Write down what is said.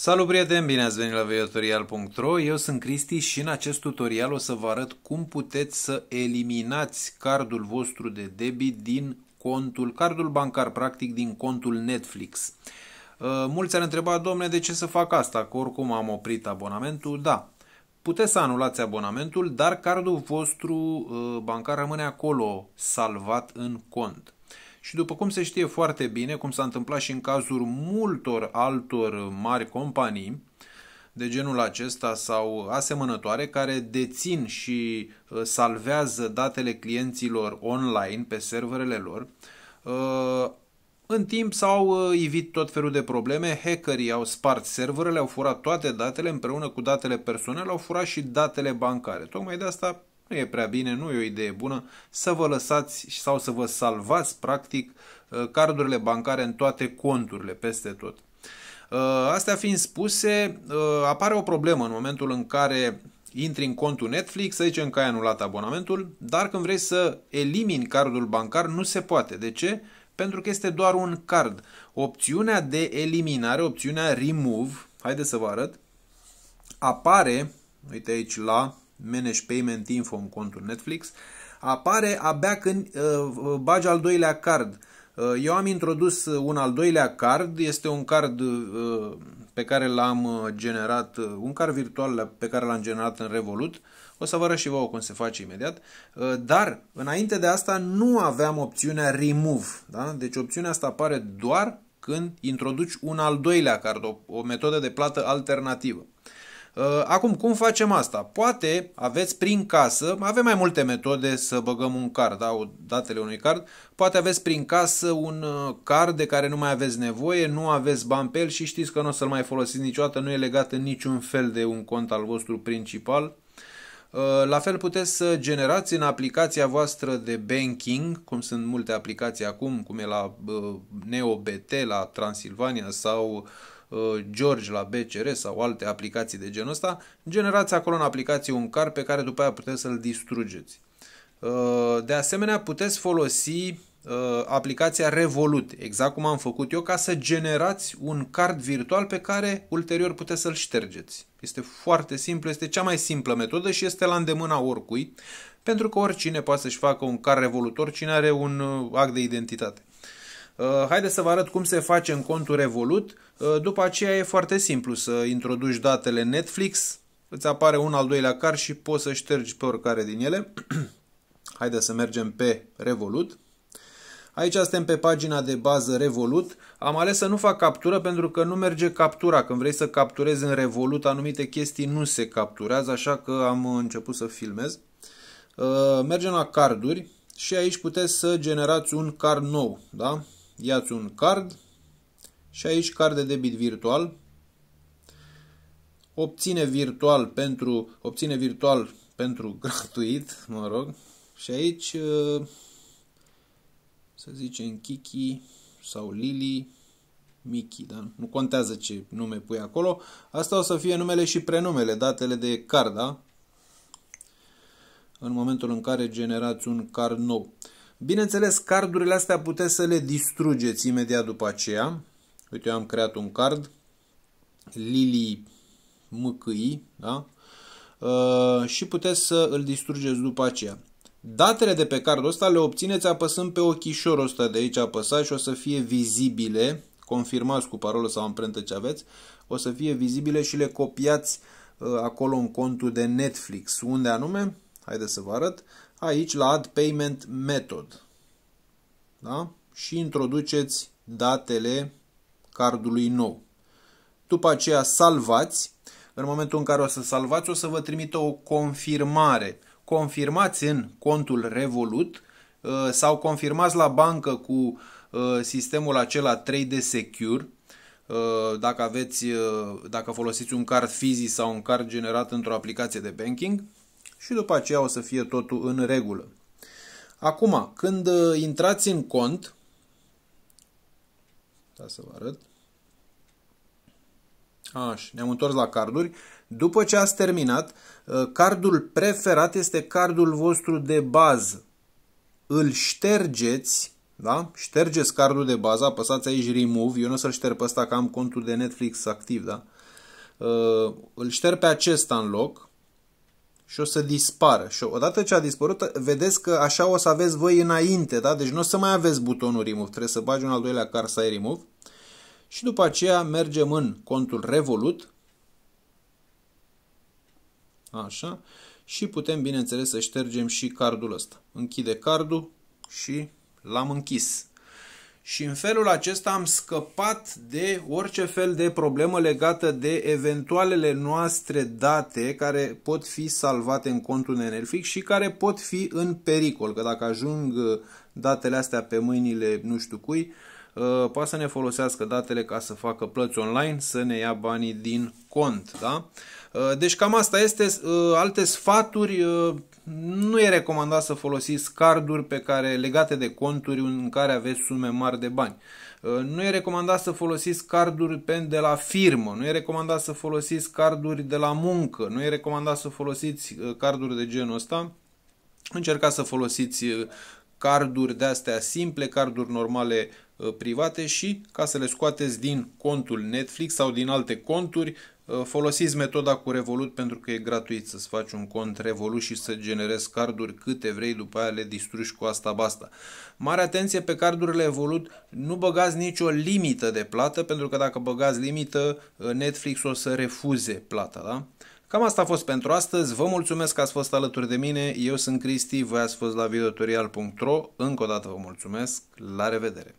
Salut prieteni, bine ați venit la videotutorial.ro, eu sunt Cristi și în acest tutorial o să vă arăt cum puteți să eliminați cardul vostru de debit din contul, cardul bancar practic din contul Netflix. Uh, mulți ar întreba, domne, de ce să fac asta, că oricum am oprit abonamentul, da. Puteți să anulați abonamentul, dar cardul vostru uh, bancar rămâne acolo salvat în cont. Și după cum se știe foarte bine, cum s-a întâmplat și în cazul multor altor mari companii de genul acesta sau asemănătoare, care dețin și uh, salvează datele clienților online pe serverele lor, uh, în timp s-au uh, ivit tot felul de probleme, hackerii au spart serverele, au furat toate datele împreună cu datele personale, au furat și datele bancare. Tocmai de asta nu e prea bine, nu e o idee bună, să vă lăsați sau să vă salvați practic uh, cardurile bancare în toate conturile, peste tot. Uh, astea fiind spuse, uh, apare o problemă în momentul în care intri în contul Netflix, să zicem că ai anulat abonamentul, dar când vrei să elimini cardul bancar, nu se poate. De ce? Pentru că este doar un card. Opțiunea de eliminare, opțiunea remove, haideți să vă arăt, apare, uite aici la Manage Payment Info în contul Netflix, apare abia când uh, uh bagi al doilea card. Uh, eu am introdus uh, un al doilea card, este un card uh, pe care l-am uh, generat, un card virtual pe care l-am generat în Revolut, o să vă arăt și vouă cum se face imediat, dar înainte de asta nu aveam opțiunea Remove, da? deci opțiunea asta apare doar când introduci un al doilea card, o, o metodă de plată alternativă. Uh, acum, cum facem asta? Poate aveți prin casă, avem mai multe metode să băgăm un card, da, datele unui card, poate aveți prin casă un uh, card de care nu mai aveți nevoie, nu aveți bani pe el și știți că nu o să-l mai folosiți niciodată, nu e legat în niciun fel de un cont al vostru principal. Uh, la fel puteți să generați în aplicația voastră de banking, cum sunt multe aplicații acum, cum e la NeoBT, la Transilvania sau uh, Uh, George la BCR sau alte aplicații de genul ăsta, generați acolo în aplicație un car pe care după aia puteți să-l distrugeți. Uh, de asemenea, puteți folosi uh, aplicația Revolut, exact cum am făcut eu, ca să generați un card virtual pe care ulterior puteți să-l ștergeți. Este foarte simplu, este cea mai simplă metodă și este la îndemâna oricui, pentru că oricine poate să-și facă un card Revolut, oricine are un act de identitate. Uh, haideți să vă arăt cum se face în contul Revolut. Uh, după aceea e foarte simplu să introduci datele Netflix, îți apare un al doilea car și poți să ștergi pe oricare din ele. Haideți să mergem pe Revolut. Aici suntem pe pagina de bază Revolut. Am ales să nu fac captură pentru că nu merge captura. Când vrei să capturezi în Revolut, anumite chestii nu se capturează, așa că am început să filmez. Uh, mergem la carduri și aici puteți să generați un card nou. Da? Iați un card și aici card de debit virtual. Obține virtual pentru, obține virtual pentru gratuit, mă rog. Și aici, eh, să zicem, Kiki sau Lily, Miki, da? nu contează ce nume pui acolo. Asta o să fie numele și prenumele, datele de card, da? În momentul în care generați un card nou. Bineînțeles, cardurile astea puteți să le distrugeți imediat după aceea. Uite, eu am creat un card, Lili Mâcâi, da? Uh, și puteți să îl distrugeți după aceea. Datele de pe cardul ăsta le obțineți apăsând pe ochișorul ăsta de aici apăsați și o să fie vizibile, confirmați cu parolă sau amprentă ce aveți, o să fie vizibile și le copiați uh, acolo în contul de Netflix. Unde anume? Haideți să vă arăt aici la Add Payment Method. Da? Și introduceți datele cardului nou. După aceea salvați. În momentul în care o să salvați, o să vă trimită o confirmare. Confirmați în contul Revolut uh, sau confirmați la bancă cu uh, sistemul acela 3D Secure, uh, dacă, aveți, dacă folosiți un card fizic sau un card generat într-o aplicație de banking și după aceea o să fie totul în regulă. Acum, când uh, intrați în cont, da să vă arăt, Așa, ne-am întors la carduri. După ce ați terminat, uh, cardul preferat este cardul vostru de bază. Îl ștergeți, da? Ștergeți cardul de bază, apăsați aici remove. Eu nu o să-l șterg pe ăsta că am contul de Netflix activ, da? Uh, îl șterg pe acesta în loc și o să dispară. Și odată ce a dispărut, vedeți că așa o să aveți voi înainte, da? Deci nu o să mai aveți butonul remove, trebuie să bagi un al doilea să ai remove. Și după aceea mergem în contul Revolut. Așa. Și putem, bineînțeles, să ștergem și cardul ăsta. Închide cardul și l-am închis și în felul acesta am scăpat de orice fel de problemă legată de eventualele noastre date care pot fi salvate în contul Nenelfix și care pot fi în pericol, că dacă ajung uh, datele astea pe mâinile nu știu cui, Uh, poate să ne folosească datele ca să facă plăți online, să ne ia banii din cont. Da? Uh, deci cam asta este. Uh, alte sfaturi, nu e recomandat să folosiți carduri pe care, legate de conturi în care aveți sume mari de bani. Nu e recomandat să folosiți carduri de la firmă, nu e recomandat să folosiți carduri de la muncă, nu e recomandat să folosiți carduri de genul ăsta. Încercați să folosiți carduri de astea simple, carduri normale Uh, private și ca să le scoateți din contul Netflix sau din alte conturi, uh, folosiți metoda cu Revolut pentru că e gratuit să-ți faci un cont Revolut și să generezi carduri câte vrei, după aia le distrugi cu asta basta. Mare atenție pe cardurile Revolut, nu băgați nicio limită de plată pentru că dacă băgați limită, uh, Netflix o să refuze plata, da? Cam asta a fost pentru astăzi, vă mulțumesc că ați fost alături de mine, eu sunt Cristi, voi ați fost la videotorial.ro, încă o dată vă mulțumesc, la revedere!